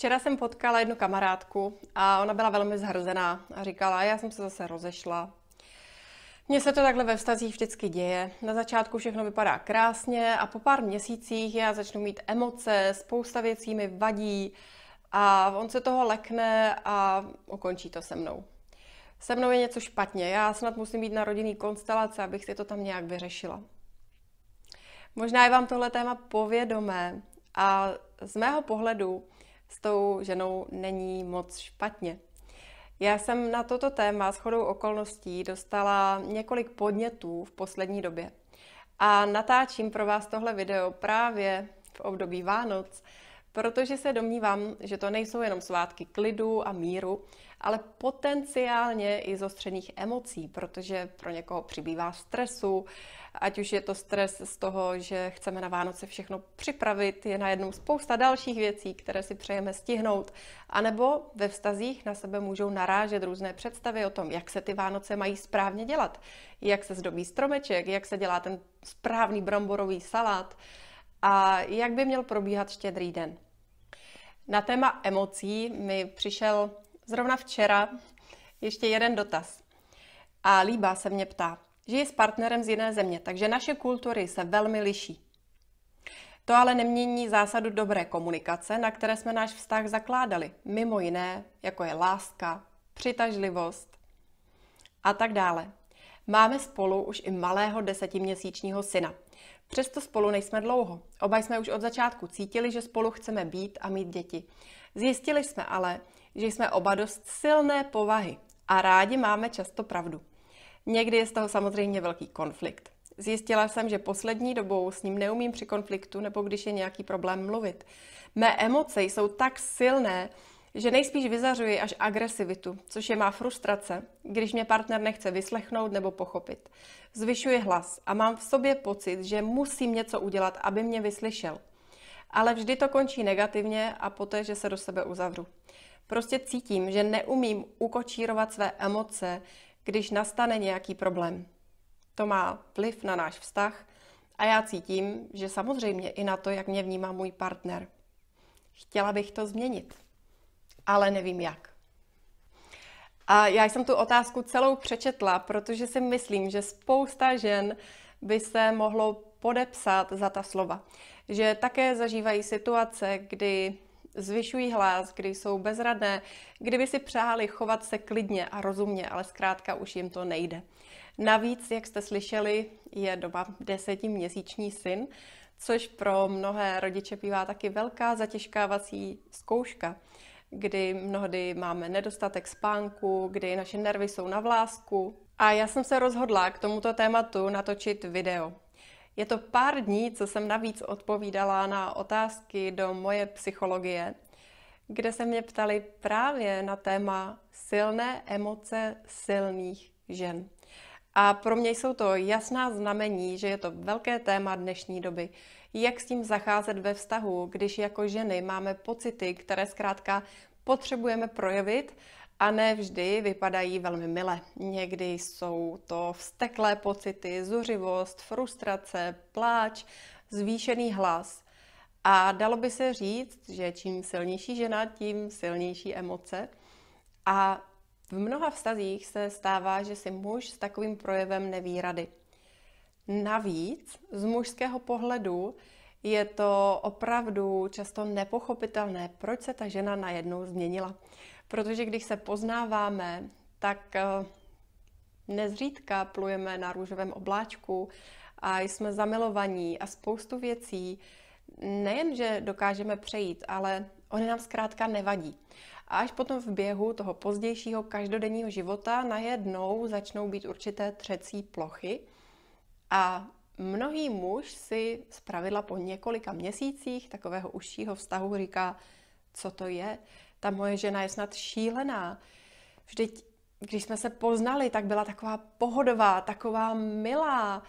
Včera jsem potkala jednu kamarádku a ona byla velmi zhrzená a říkala, já jsem se zase rozešla. Mně se to takhle ve vztazích vždycky děje. Na začátku všechno vypadá krásně a po pár měsících já začnu mít emoce, spousta věcí mi vadí a on se toho lekne a ukončí to se mnou. Se mnou je něco špatně, já snad musím být na rodinný konstelace, abych si to tam nějak vyřešila. Možná je vám tohle téma povědomé a z mého pohledu s tou ženou není moc špatně. Já jsem na toto téma s chodou okolností dostala několik podnětů v poslední době. A natáčím pro vás tohle video právě v období Vánoc, protože se domnívám, že to nejsou jenom svátky klidu a míru, ale potenciálně i zostřených emocí, protože pro někoho přibývá stresu, ať už je to stres z toho, že chceme na Vánoce všechno připravit, je najednou spousta dalších věcí, které si přejeme stihnout, anebo ve vztazích na sebe můžou narážet různé představy o tom, jak se ty Vánoce mají správně dělat, jak se zdobí stromeček, jak se dělá ten správný bramborový salát a jak by měl probíhat štědrý den. Na téma emocí mi přišel zrovna včera ještě jeden dotaz. A líbá se mě ptá, je s partnerem z jiné země, takže naše kultury se velmi liší. To ale nemění zásadu dobré komunikace, na které jsme náš vztah zakládali, mimo jiné, jako je láska, přitažlivost a tak dále. Máme spolu už i malého desetiměsíčního syna. Přesto spolu nejsme dlouho. Oba jsme už od začátku cítili, že spolu chceme být a mít děti. Zjistili jsme ale, že jsme oba dost silné povahy a rádi máme často pravdu. Někdy je z toho samozřejmě velký konflikt. Zjistila jsem, že poslední dobou s ním neumím při konfliktu nebo když je nějaký problém mluvit. Mé emoce jsou tak silné, že nejspíš vyzařuji až agresivitu, což je má frustrace, když mě partner nechce vyslechnout nebo pochopit. Zvyšuji hlas a mám v sobě pocit, že musím něco udělat, aby mě vyslyšel. Ale vždy to končí negativně a poté, že se do sebe uzavřu. Prostě cítím, že neumím ukočírovat své emoce, když nastane nějaký problém. To má vliv na náš vztah a já cítím, že samozřejmě i na to, jak mě vnímá můj partner. Chtěla bych to změnit ale nevím jak. A já jsem tu otázku celou přečetla, protože si myslím, že spousta žen by se mohlo podepsat za ta slova. Že také zažívají situace, kdy zvyšují hlas, kdy jsou bezradné, kdyby si přáli chovat se klidně a rozumně, ale zkrátka už jim to nejde. Navíc, jak jste slyšeli, je doba desetiměsíční syn, což pro mnohé rodiče bývá taky velká zatěžkávací zkouška kdy mnohdy máme nedostatek spánku, kdy naše nervy jsou na vlásku. A já jsem se rozhodla k tomuto tématu natočit video. Je to pár dní, co jsem navíc odpovídala na otázky do moje psychologie, kde se mě ptali právě na téma silné emoce silných žen. A pro mě jsou to jasná znamení, že je to velké téma dnešní doby, jak s tím zacházet ve vztahu, když jako ženy máme pocity, které zkrátka potřebujeme projevit a ne vždy vypadají velmi mile. Někdy jsou to vzteklé pocity, zuřivost, frustrace, pláč, zvýšený hlas. A dalo by se říct, že čím silnější žena, tím silnější emoce. A v mnoha vztazích se stává, že si muž s takovým projevem neví rady. Navíc z mužského pohledu je to opravdu často nepochopitelné, proč se ta žena najednou změnila. Protože když se poznáváme, tak eh, nezřídka plujeme na růžovém obláčku a jsme zamilovaní a spoustu věcí nejenže dokážeme přejít, ale oni nám zkrátka nevadí. A až potom v běhu toho pozdějšího každodenního života najednou začnou být určité třecí plochy, a mnohý muž si zpravidla po několika měsících takového užšího vztahu říká, co to je, ta moje žena je snad šílená. Vždyť, když jsme se poznali, tak byla taková pohodová, taková milá,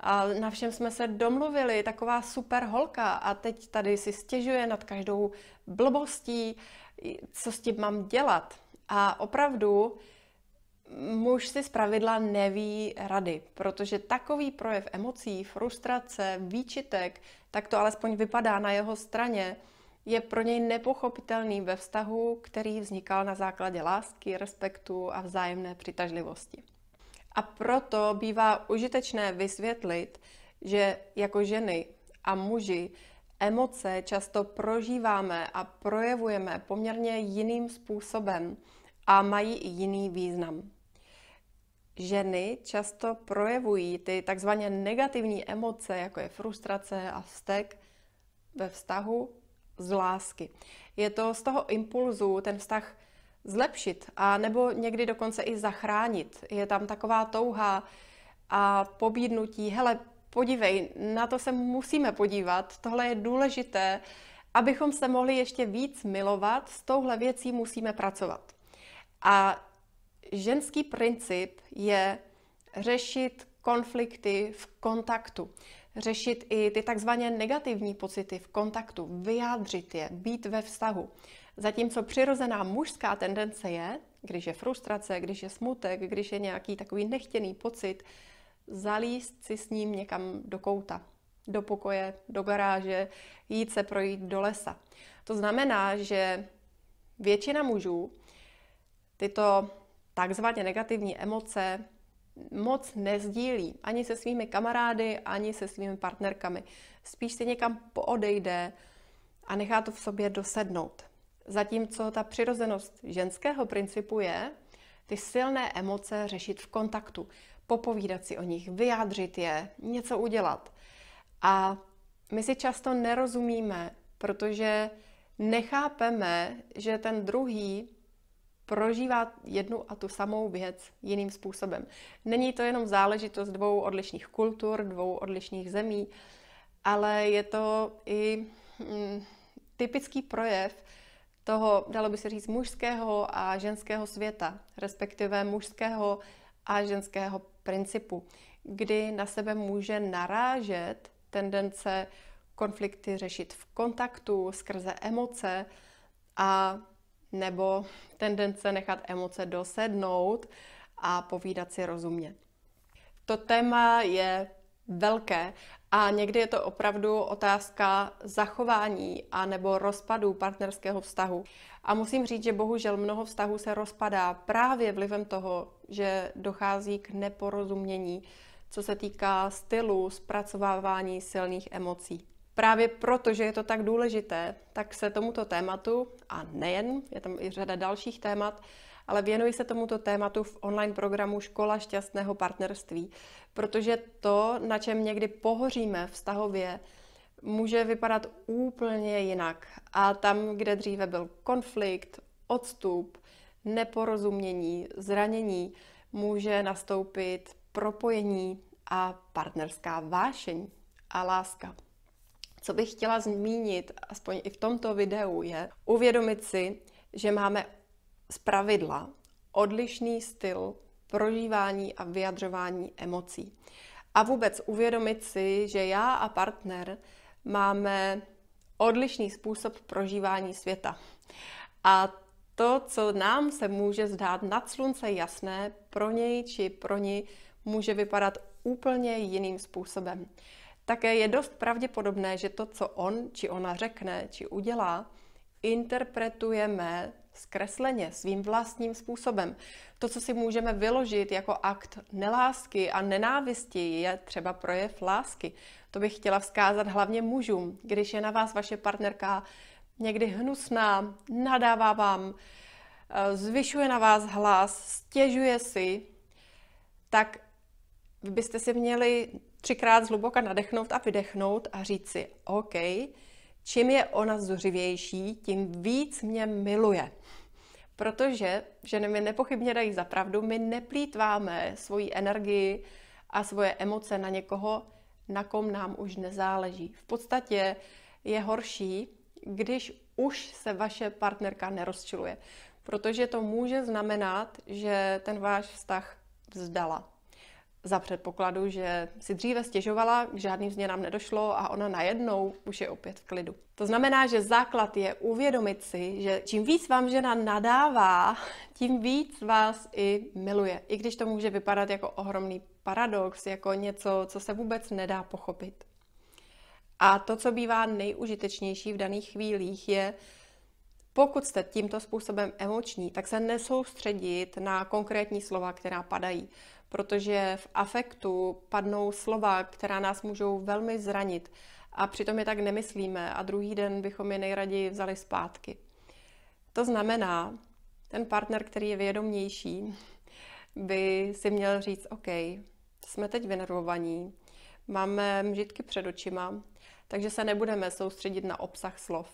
a na všem jsme se domluvili, taková super holka a teď tady si stěžuje nad každou blbostí, co s tím mám dělat. A opravdu muž si zpravidla neví rady, protože takový projev emocí, frustrace, výčitek, tak to alespoň vypadá na jeho straně, je pro něj nepochopitelný ve vztahu, který vznikal na základě lásky, respektu a vzájemné přitažlivosti. A proto bývá užitečné vysvětlit, že jako ženy a muži emoce často prožíváme a projevujeme poměrně jiným způsobem – a mají i jiný význam. Ženy často projevují ty takzvaně negativní emoce, jako je frustrace a vztek, ve vztahu z lásky. Je to z toho impulzu ten vztah zlepšit a nebo někdy dokonce i zachránit. Je tam taková touha a pobídnutí, hele, podívej, na to se musíme podívat, tohle je důležité, abychom se mohli ještě víc milovat, s touhle věcí musíme pracovat. A ženský princip je řešit konflikty v kontaktu, řešit i ty takzvané negativní pocity v kontaktu, vyjádřit je, být ve vztahu. Zatímco přirozená mužská tendence je, když je frustrace, když je smutek, když je nějaký takový nechtěný pocit, zalíst si s ním někam do kouta, do pokoje, do garáže, jít se projít do lesa. To znamená, že většina mužů tyto takzvaně negativní emoce moc nezdílí ani se svými kamarády, ani se svými partnerkami. Spíš se někam poodejde a nechá to v sobě dosednout. Zatímco ta přirozenost ženského principu je ty silné emoce řešit v kontaktu, popovídat si o nich, vyjádřit je, něco udělat. A my si často nerozumíme, protože nechápeme, že ten druhý prožívá jednu a tu samou věc jiným způsobem. Není to jenom záležitost dvou odlišných kultur, dvou odlišných zemí, ale je to i mm, typický projev toho, dalo by se říct, mužského a ženského světa, respektive mužského a ženského principu, kdy na sebe může narážet tendence konflikty řešit v kontaktu, skrze emoce a nebo tendence nechat emoce dosednout a povídat si rozumně. To téma je velké a někdy je to opravdu otázka zachování a nebo rozpadu partnerského vztahu. A musím říct, že bohužel mnoho vztahů se rozpadá právě vlivem toho, že dochází k neporozumění, co se týká stylu zpracovávání silných emocí. Právě proto, že je to tak důležité, tak se tomuto tématu, a nejen, je tam i řada dalších témat, ale věnuji se tomuto tématu v online programu Škola šťastného partnerství, protože to, na čem někdy pohoříme vztahově, může vypadat úplně jinak. A tam, kde dříve byl konflikt, odstup, neporozumění, zranění, může nastoupit propojení a partnerská vášeň a láska. Co bych chtěla zmínit, aspoň i v tomto videu, je uvědomit si, že máme z pravidla odlišný styl prožívání a vyjadřování emocí. A vůbec uvědomit si, že já a partner máme odlišný způsob prožívání světa. A to, co nám se může zdát nad slunce jasné, pro něj či pro ní může vypadat úplně jiným způsobem také je dost pravděpodobné, že to, co on či ona řekne či udělá, interpretujeme zkresleně, svým vlastním způsobem. To, co si můžeme vyložit jako akt nelásky a nenávisti, je třeba projev lásky. To bych chtěla vzkázat hlavně mužům. Když je na vás vaše partnerka někdy hnusná, nadává vám, eh, zvyšuje na vás hlas, stěžuje si, tak byste si měli třikrát zhluboka nadechnout a vydechnout a říct si, OK, čím je ona zuřivější, tím víc mě miluje. Protože ženy mi nepochybně dají za pravdu, my neplýtváme svoji energii a svoje emoce na někoho, na kom nám už nezáleží. V podstatě je horší, když už se vaše partnerka nerozčiluje, protože to může znamenat, že ten váš vztah vzdala za předpokladu, že si dříve stěžovala, k žádným změnám nedošlo a ona najednou už je opět v klidu. To znamená, že základ je uvědomit si, že čím víc vám žena nadává, tím víc vás i miluje. I když to může vypadat jako ohromný paradox, jako něco, co se vůbec nedá pochopit. A to, co bývá nejužitečnější v daných chvílích, je pokud jste tímto způsobem emoční, tak se nesoustředit na konkrétní slova, která padají, protože v afektu padnou slova, která nás můžou velmi zranit a přitom je tak nemyslíme a druhý den bychom je nejraději vzali zpátky. To znamená, ten partner, který je vědomější, by si měl říct, OK, jsme teď vynervovaní, máme mžitky před očima, takže se nebudeme soustředit na obsah slov.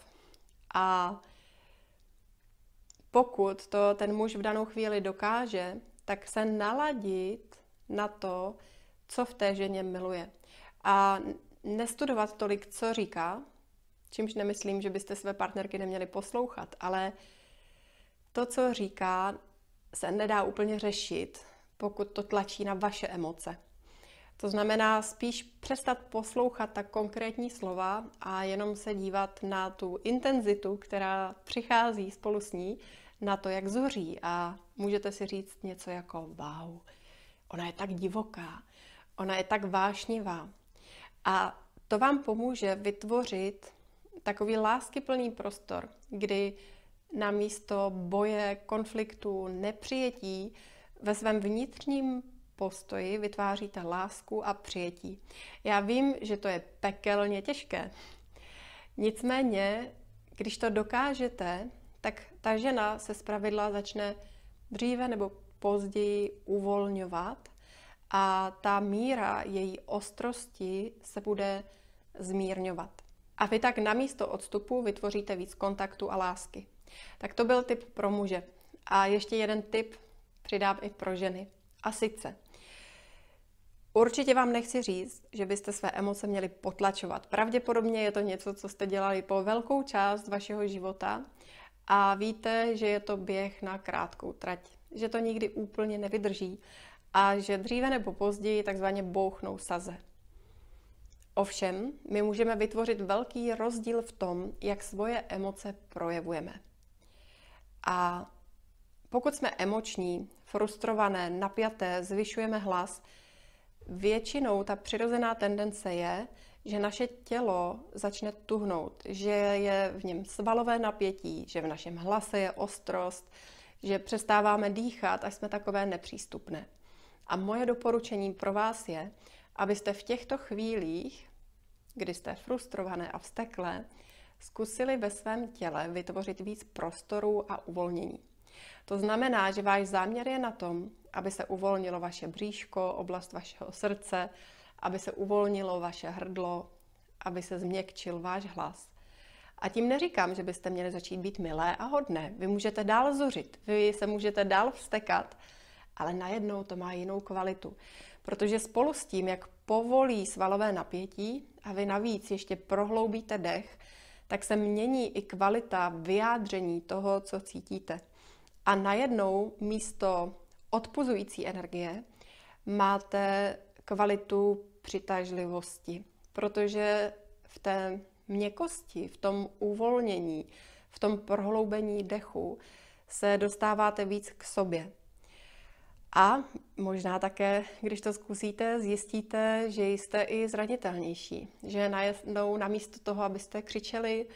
A pokud to ten muž v danou chvíli dokáže, tak se naladit na to, co v té ženě miluje. A nestudovat tolik, co říká, čímž nemyslím, že byste své partnerky neměli poslouchat, ale to, co říká, se nedá úplně řešit, pokud to tlačí na vaše emoce. To znamená spíš přestat poslouchat ta konkrétní slova a jenom se dívat na tu intenzitu, která přichází spolu s ní, na to, jak zuří a Můžete si říct něco jako wow, ona je tak divoká, ona je tak vášnivá. A to vám pomůže vytvořit takový láskyplný prostor, kdy na místo boje, konfliktu, nepřijetí ve svém vnitřním postoji vytváříte lásku a přijetí. Já vím, že to je pekelně těžké. Nicméně, když to dokážete, tak ta žena se zpravidla začne dříve nebo později uvolňovat a ta míra její ostrosti se bude zmírňovat. A vy tak na místo odstupu vytvoříte víc kontaktu a lásky. Tak to byl tip pro muže. A ještě jeden tip přidám i pro ženy. A sice, určitě vám nechci říct, že byste své emoce měli potlačovat. Pravděpodobně je to něco, co jste dělali po velkou část vašeho života a víte, že je to běh na krátkou trať, že to nikdy úplně nevydrží a že dříve nebo později takzvaně bouchnou saze. Ovšem, my můžeme vytvořit velký rozdíl v tom, jak svoje emoce projevujeme. A pokud jsme emoční, frustrované, napjaté, zvyšujeme hlas, většinou ta přirozená tendence je, že naše tělo začne tuhnout, že je v něm svalové napětí, že v našem hlase je ostrost, že přestáváme dýchat, až jsme takové nepřístupné. A moje doporučení pro vás je, abyste v těchto chvílích, kdy jste frustrované a vzteklé, zkusili ve svém těle vytvořit víc prostoru a uvolnění. To znamená, že váš záměr je na tom, aby se uvolnilo vaše bříško, oblast vašeho srdce, aby se uvolnilo vaše hrdlo, aby se změkčil váš hlas. A tím neříkám, že byste měli začít být milé a hodné. Vy můžete dál zuřit, vy se můžete dál vstekat, ale najednou to má jinou kvalitu. Protože spolu s tím, jak povolí svalové napětí a vy navíc ještě prohloubíte dech, tak se mění i kvalita vyjádření toho, co cítíte. A najednou místo odpuzující energie máte kvalitu přitažlivosti, protože v té měkkosti, v tom uvolnění, v tom prohloubení dechu se dostáváte víc k sobě. A možná také, když to zkusíte, zjistíte, že jste i zranitelnější. Že najednou namísto toho, abyste křičeli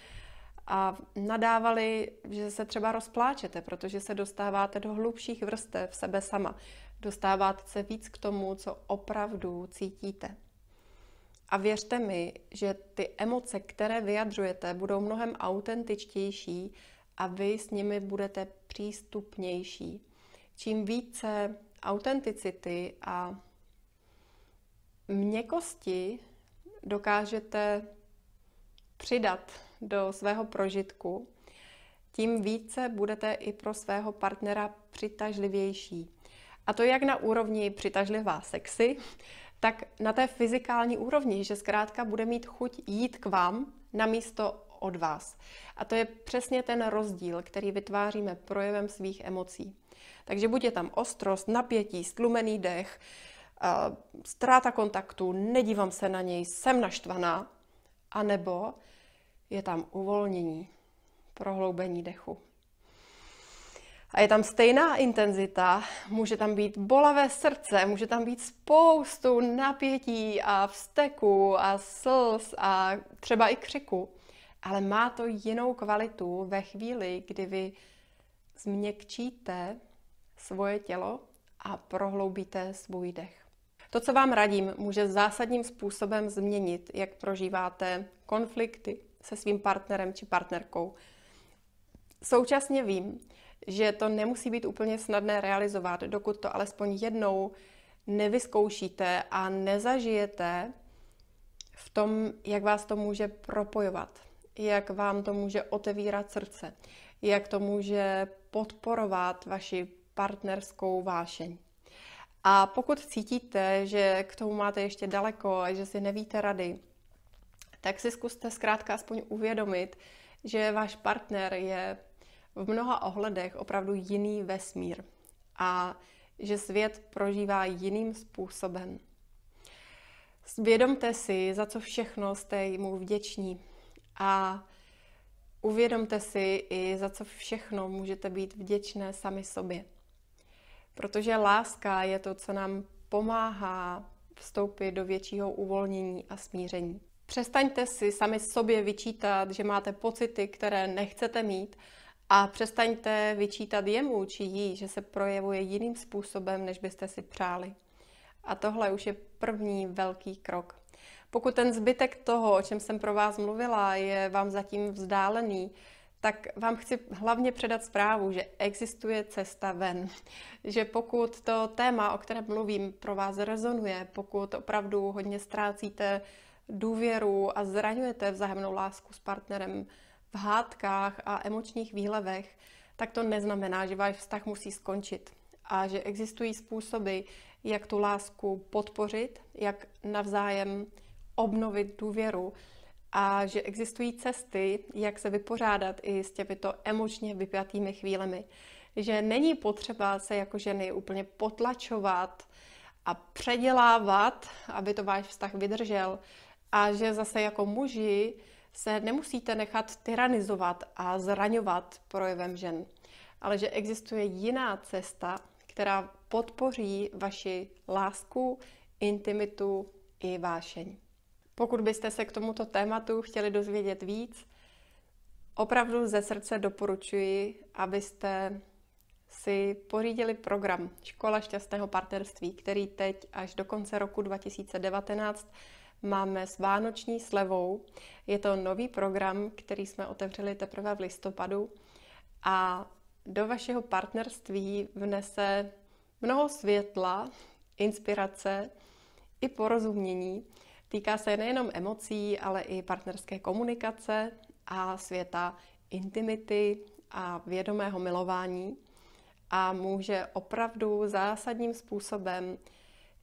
a nadávali, že se třeba rozpláčete, protože se dostáváte do hlubších vrstev sebe sama dostáváte se víc k tomu, co opravdu cítíte. A věřte mi, že ty emoce, které vyjadřujete, budou mnohem autentičtější a vy s nimi budete přístupnější. Čím více autenticity a měkosti dokážete přidat do svého prožitku, tím více budete i pro svého partnera přitažlivější. A to jak na úrovni přitažlivá sexy, tak na té fyzikální úrovni, že zkrátka bude mít chuť jít k vám na místo od vás. A to je přesně ten rozdíl, který vytváříme projevem svých emocí. Takže buď je tam ostrost, napětí, stlumený dech, ztráta kontaktu, nedívám se na něj, jsem naštvaná, anebo je tam uvolnění, prohloubení dechu a je tam stejná intenzita, může tam být bolavé srdce, může tam být spoustu napětí a vzteku a slz a třeba i křiku, ale má to jinou kvalitu ve chvíli, kdy vy změkčíte svoje tělo a prohloubíte svůj dech. To, co vám radím, může zásadním způsobem změnit, jak prožíváte konflikty se svým partnerem či partnerkou. Současně vím, že to nemusí být úplně snadné realizovat, dokud to alespoň jednou nevyzkoušíte a nezažijete v tom, jak vás to může propojovat, jak vám to může otevírat srdce, jak to může podporovat vaši partnerskou vášeň. A pokud cítíte, že k tomu máte ještě daleko a že si nevíte rady, tak si zkuste zkrátka aspoň uvědomit, že váš partner je v mnoha ohledech opravdu jiný vesmír a že svět prožívá jiným způsobem. Vědomte si, za co všechno jste mu vděční a uvědomte si i, za co všechno můžete být vděčné sami sobě. Protože láska je to, co nám pomáhá vstoupit do většího uvolnění a smíření. Přestaňte si sami sobě vyčítat, že máte pocity, které nechcete mít a přestaňte vyčítat jemu či jí, že se projevuje jiným způsobem, než byste si přáli. A tohle už je první velký krok. Pokud ten zbytek toho, o čem jsem pro vás mluvila, je vám zatím vzdálený, tak vám chci hlavně předat zprávu, že existuje cesta ven. Že pokud to téma, o kterém mluvím, pro vás rezonuje, pokud opravdu hodně ztrácíte důvěru a zraňujete vzájemnou lásku s partnerem, v hádkách a emočních výlevech, tak to neznamená, že váš vztah musí skončit a že existují způsoby, jak tu lásku podpořit, jak navzájem obnovit důvěru a že existují cesty, jak se vypořádat i s těmito emočně vypjatými chvílemi. Že není potřeba se jako ženy úplně potlačovat a předělávat, aby to váš vztah vydržel a že zase jako muži se nemusíte nechat tyranizovat a zraňovat projevem žen, ale že existuje jiná cesta, která podpoří vaši lásku, intimitu i vášeň. Pokud byste se k tomuto tématu chtěli dozvědět víc, opravdu ze srdce doporučuji, abyste si pořídili program Škola šťastného partnerství, který teď až do konce roku 2019 máme s vánoční slevou. Je to nový program, který jsme otevřeli teprve v listopadu a do vašeho partnerství vnese mnoho světla, inspirace i porozumění. Týká se nejenom emocí, ale i partnerské komunikace a světa intimity a vědomého milování a může opravdu zásadním způsobem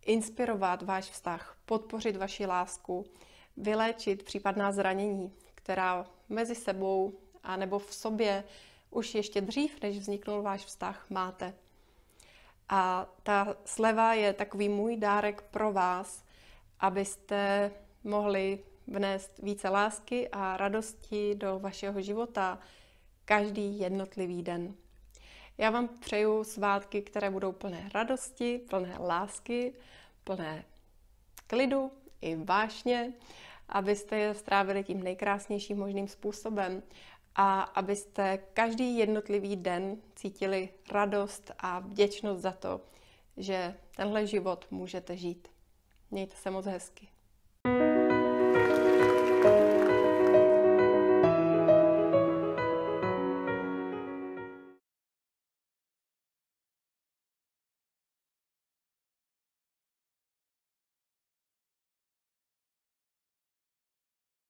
inspirovat váš vztah, podpořit vaši lásku, vyléčit případná zranění, která mezi sebou a nebo v sobě už ještě dřív, než vzniknul váš vztah, máte. A ta sleva je takový můj dárek pro vás, abyste mohli vnést více lásky a radosti do vašeho života každý jednotlivý den. Já vám přeju svátky, které budou plné radosti, plné lásky, plné klidu i vášně, abyste je strávili tím nejkrásnějším možným způsobem a abyste každý jednotlivý den cítili radost a vděčnost za to, že tenhle život můžete žít. Mějte se moc hezky.